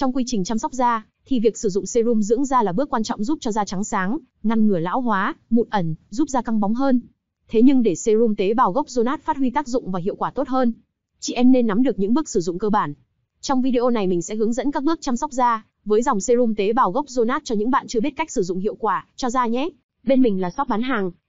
Trong quy trình chăm sóc da, thì việc sử dụng serum dưỡng da là bước quan trọng giúp cho da trắng sáng, ngăn ngừa lão hóa, mụn ẩn, giúp da căng bóng hơn. Thế nhưng để serum tế bào gốc Zonat phát huy tác dụng và hiệu quả tốt hơn, chị em nên nắm được những bước sử dụng cơ bản. Trong video này mình sẽ hướng dẫn các bước chăm sóc da với dòng serum tế bào gốc Zonat cho những bạn chưa biết cách sử dụng hiệu quả cho da nhé. Bên mình là shop bán hàng,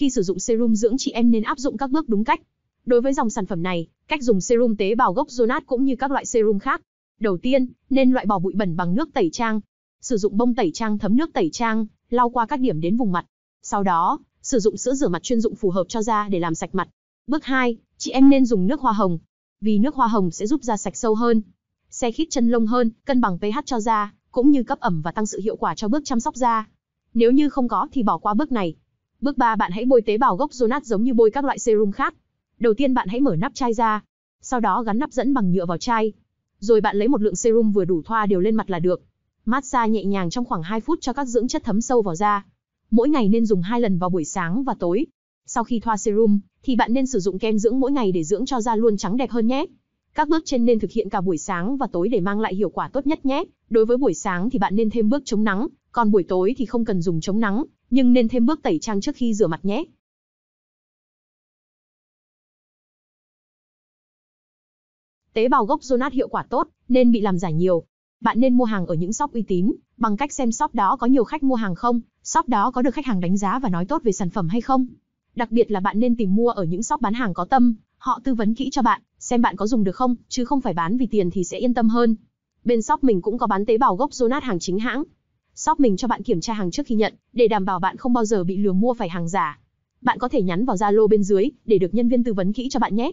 Khi sử dụng serum dưỡng chị em nên áp dụng các bước đúng cách. Đối với dòng sản phẩm này, cách dùng serum tế bào gốc Zonat cũng như các loại serum khác. Đầu tiên, nên loại bỏ bụi bẩn bằng nước tẩy trang. Sử dụng bông tẩy trang thấm nước tẩy trang, lau qua các điểm đến vùng mặt. Sau đó, sử dụng sữa rửa mặt chuyên dụng phù hợp cho da để làm sạch mặt. Bước 2, chị em nên dùng nước hoa hồng. Vì nước hoa hồng sẽ giúp da sạch sâu hơn, xe khít chân lông hơn, cân bằng pH cho da, cũng như cấp ẩm và tăng sự hiệu quả cho bước chăm sóc da. Nếu như không có thì bỏ qua bước này, Bước 3 bạn hãy bôi tế bào gốc Jonas giống như bôi các loại serum khác. Đầu tiên bạn hãy mở nắp chai ra, sau đó gắn nắp dẫn bằng nhựa vào chai. Rồi bạn lấy một lượng serum vừa đủ thoa đều lên mặt là được. Massage nhẹ nhàng trong khoảng 2 phút cho các dưỡng chất thấm sâu vào da. Mỗi ngày nên dùng 2 lần vào buổi sáng và tối. Sau khi thoa serum, thì bạn nên sử dụng kem dưỡng mỗi ngày để dưỡng cho da luôn trắng đẹp hơn nhé. Các bước trên nên thực hiện cả buổi sáng và tối để mang lại hiệu quả tốt nhất nhé. Đối với buổi sáng thì bạn nên thêm bước chống nắng, còn buổi tối thì không cần dùng chống nắng, nhưng nên thêm bước tẩy trang trước khi rửa mặt nhé. Tế bào gốc Zonat hiệu quả tốt, nên bị làm giả nhiều. Bạn nên mua hàng ở những shop uy tín, bằng cách xem shop đó có nhiều khách mua hàng không, shop đó có được khách hàng đánh giá và nói tốt về sản phẩm hay không. Đặc biệt là bạn nên tìm mua ở những shop bán hàng có tâm, họ tư vấn kỹ cho bạn, xem bạn có dùng được không, chứ không phải bán vì tiền thì sẽ yên tâm hơn. Bên shop mình cũng có bán tế bào gốc Zonat hàng chính hãng, shop mình cho bạn kiểm tra hàng trước khi nhận, để đảm bảo bạn không bao giờ bị lừa mua phải hàng giả. Bạn có thể nhắn vào Zalo bên dưới để được nhân viên tư vấn kỹ cho bạn nhé.